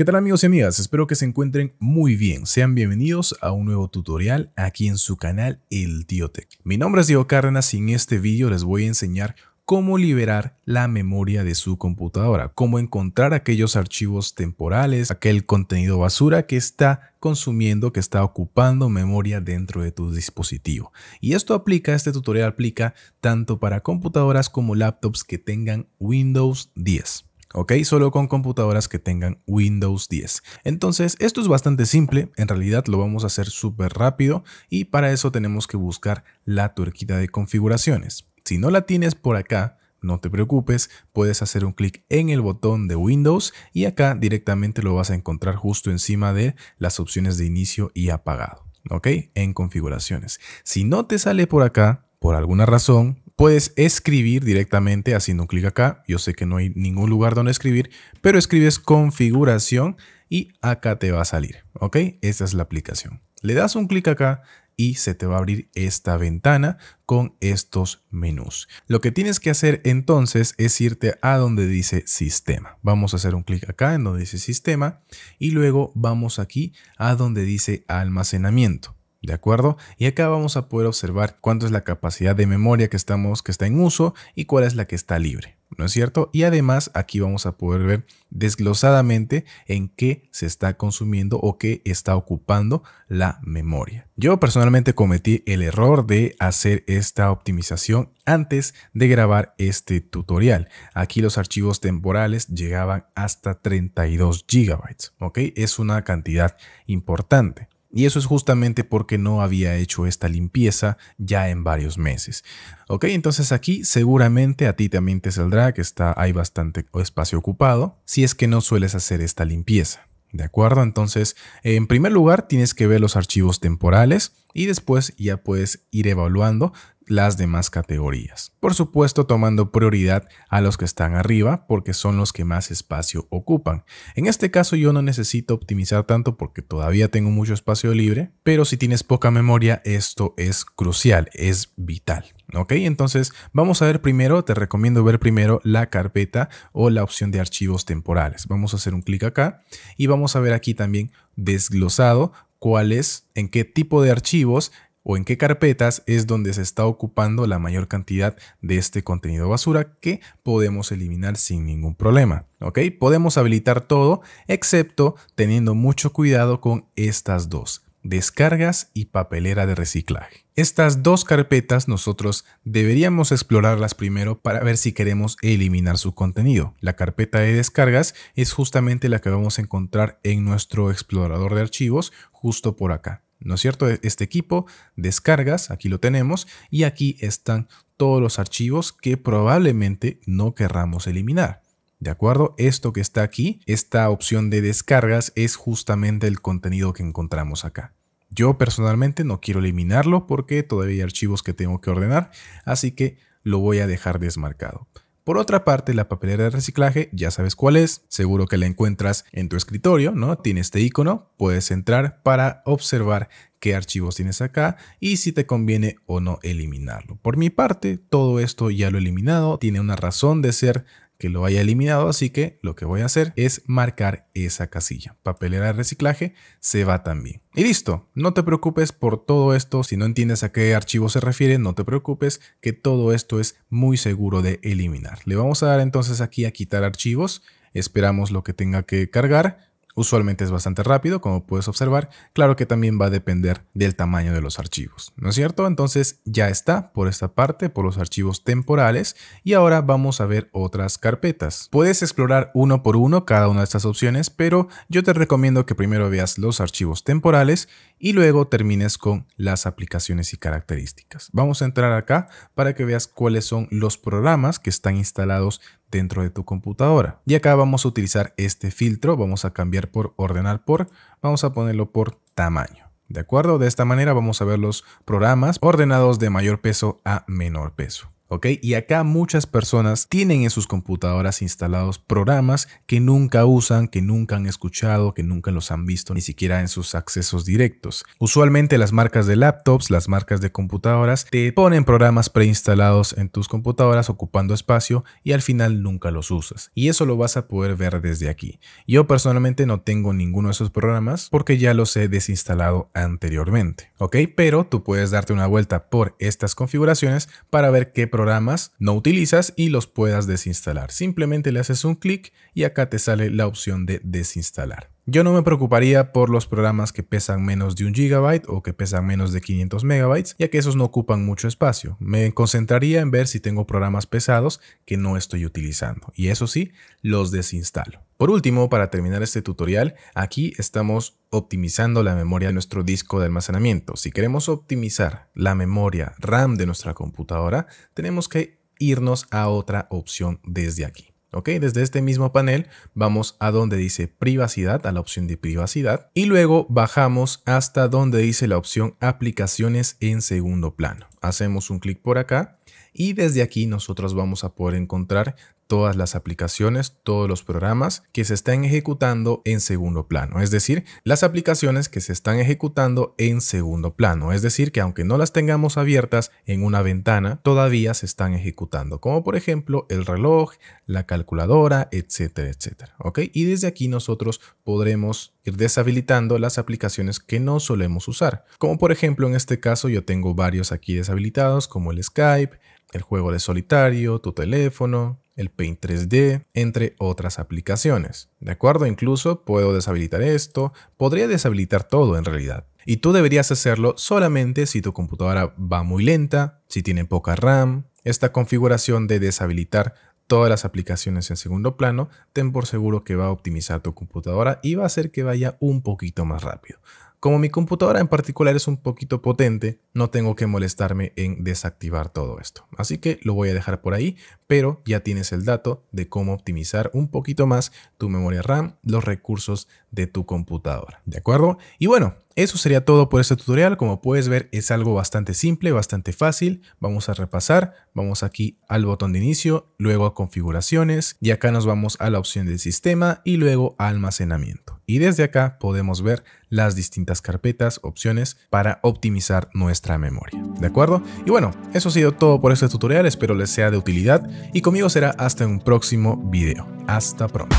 ¿Qué tal amigos y amigas? Espero que se encuentren muy bien. Sean bienvenidos a un nuevo tutorial aquí en su canal El Tío Tech. Mi nombre es Diego Cárdenas y en este vídeo les voy a enseñar cómo liberar la memoria de su computadora, cómo encontrar aquellos archivos temporales, aquel contenido basura que está consumiendo, que está ocupando memoria dentro de tu dispositivo. Y esto aplica, este tutorial aplica tanto para computadoras como laptops que tengan Windows 10. ¿ok? Solo con computadoras que tengan Windows 10. Entonces, esto es bastante simple, en realidad lo vamos a hacer súper rápido y para eso tenemos que buscar la tuerquita de configuraciones. Si no la tienes por acá, no te preocupes, puedes hacer un clic en el botón de Windows y acá directamente lo vas a encontrar justo encima de las opciones de inicio y apagado, ¿ok? En configuraciones. Si no te sale por acá, por alguna razón, Puedes escribir directamente haciendo un clic acá. Yo sé que no hay ningún lugar donde escribir, pero escribes configuración y acá te va a salir. ¿Ok? Esta es la aplicación. Le das un clic acá y se te va a abrir esta ventana con estos menús. Lo que tienes que hacer entonces es irte a donde dice sistema. Vamos a hacer un clic acá en donde dice sistema y luego vamos aquí a donde dice almacenamiento. ¿De acuerdo? Y acá vamos a poder observar cuánto es la capacidad de memoria que, estamos, que está en uso y cuál es la que está libre, ¿no es cierto? Y además aquí vamos a poder ver desglosadamente en qué se está consumiendo o qué está ocupando la memoria. Yo personalmente cometí el error de hacer esta optimización antes de grabar este tutorial. Aquí los archivos temporales llegaban hasta 32 GB, ¿ok? Es una cantidad importante. Y eso es justamente porque no había hecho esta limpieza ya en varios meses. Ok, entonces aquí seguramente a ti también te saldrá que está, hay bastante espacio ocupado si es que no sueles hacer esta limpieza. ¿De acuerdo? Entonces, en primer lugar, tienes que ver los archivos temporales y después ya puedes ir evaluando las demás categorías. Por supuesto, tomando prioridad a los que están arriba porque son los que más espacio ocupan. En este caso yo no necesito optimizar tanto porque todavía tengo mucho espacio libre, pero si tienes poca memoria, esto es crucial, es vital. ¿Ok? Entonces vamos a ver primero, te recomiendo ver primero la carpeta o la opción de archivos temporales. Vamos a hacer un clic acá y vamos a ver aquí también desglosado cuál es, en qué tipo de archivos o en qué carpetas es donde se está ocupando la mayor cantidad de este contenido basura que podemos eliminar sin ningún problema. ¿Ok? Podemos habilitar todo excepto teniendo mucho cuidado con estas dos descargas y papelera de reciclaje. Estas dos carpetas nosotros deberíamos explorarlas primero para ver si queremos eliminar su contenido. La carpeta de descargas es justamente la que vamos a encontrar en nuestro explorador de archivos justo por acá. ¿No es cierto? Este equipo, descargas, aquí lo tenemos y aquí están todos los archivos que probablemente no querramos eliminar. ¿De acuerdo? Esto que está aquí, esta opción de descargas, es justamente el contenido que encontramos acá. Yo personalmente no quiero eliminarlo porque todavía hay archivos que tengo que ordenar, así que lo voy a dejar desmarcado. Por otra parte, la papelera de reciclaje ya sabes cuál es, seguro que la encuentras en tu escritorio, ¿no? Tiene este icono, puedes entrar para observar qué archivos tienes acá y si te conviene o no eliminarlo. Por mi parte, todo esto ya lo he eliminado, tiene una razón de ser que lo haya eliminado, así que lo que voy a hacer es marcar esa casilla. Papelera de reciclaje se va también. Y listo, no te preocupes por todo esto, si no entiendes a qué archivo se refiere, no te preocupes que todo esto es muy seguro de eliminar. Le vamos a dar entonces aquí a quitar archivos, esperamos lo que tenga que cargar Usualmente es bastante rápido, como puedes observar. Claro que también va a depender del tamaño de los archivos, ¿no es cierto? Entonces ya está por esta parte, por los archivos temporales. Y ahora vamos a ver otras carpetas. Puedes explorar uno por uno cada una de estas opciones, pero yo te recomiendo que primero veas los archivos temporales y luego termines con las aplicaciones y características. Vamos a entrar acá para que veas cuáles son los programas que están instalados dentro de tu computadora. Y acá vamos a utilizar este filtro, vamos a cambiar por ordenar por, vamos a ponerlo por tamaño. ¿De acuerdo? De esta manera vamos a ver los programas ordenados de mayor peso a menor peso. ¿ok? Y acá muchas personas tienen en sus computadoras instalados programas que nunca usan, que nunca han escuchado, que nunca los han visto, ni siquiera en sus accesos directos. Usualmente las marcas de laptops, las marcas de computadoras, te ponen programas preinstalados en tus computadoras ocupando espacio y al final nunca los usas. Y eso lo vas a poder ver desde aquí. Yo personalmente no tengo ninguno de esos programas porque ya los he desinstalado anteriormente, ¿ok? Pero tú puedes darte una vuelta por estas configuraciones para ver qué programas no utilizas y los puedas desinstalar. Simplemente le haces un clic y acá te sale la opción de desinstalar. Yo no me preocuparía por los programas que pesan menos de un gigabyte o que pesan menos de 500 megabytes, ya que esos no ocupan mucho espacio. Me concentraría en ver si tengo programas pesados que no estoy utilizando y eso sí, los desinstalo. Por último, para terminar este tutorial, aquí estamos optimizando la memoria de nuestro disco de almacenamiento. Si queremos optimizar la memoria RAM de nuestra computadora, tenemos que irnos a otra opción desde aquí. ¿Ok? Desde este mismo panel vamos a donde dice privacidad, a la opción de privacidad, y luego bajamos hasta donde dice la opción aplicaciones en segundo plano. Hacemos un clic por acá y desde aquí nosotros vamos a poder encontrar todas las aplicaciones, todos los programas que se están ejecutando en segundo plano. Es decir, las aplicaciones que se están ejecutando en segundo plano. Es decir, que aunque no las tengamos abiertas en una ventana, todavía se están ejecutando. Como por ejemplo el reloj, la calculadora, etcétera, etcétera. ¿Ok? Y desde aquí nosotros podremos ir deshabilitando las aplicaciones que no solemos usar. Como por ejemplo en este caso yo tengo varios aquí deshabilitados como el Skype, el juego de solitario, tu teléfono, el Paint 3D, entre otras aplicaciones. ¿De acuerdo? Incluso puedo deshabilitar esto, podría deshabilitar todo en realidad. Y tú deberías hacerlo solamente si tu computadora va muy lenta, si tiene poca RAM. Esta configuración de deshabilitar todas las aplicaciones en segundo plano, ten por seguro que va a optimizar tu computadora y va a hacer que vaya un poquito más rápido. Como mi computadora en particular es un poquito potente, no tengo que molestarme en desactivar todo esto. Así que lo voy a dejar por ahí, pero ya tienes el dato de cómo optimizar un poquito más tu memoria RAM, los recursos de tu computadora. ¿De acuerdo? Y bueno, eso sería todo por este tutorial, como puedes ver es algo bastante simple, bastante fácil, vamos a repasar, vamos aquí al botón de inicio, luego a configuraciones y acá nos vamos a la opción del sistema y luego a almacenamiento. Y desde acá podemos ver las distintas carpetas, opciones para optimizar nuestra memoria, ¿de acuerdo? Y bueno, eso ha sido todo por este tutorial, espero les sea de utilidad y conmigo será hasta un próximo video. Hasta pronto.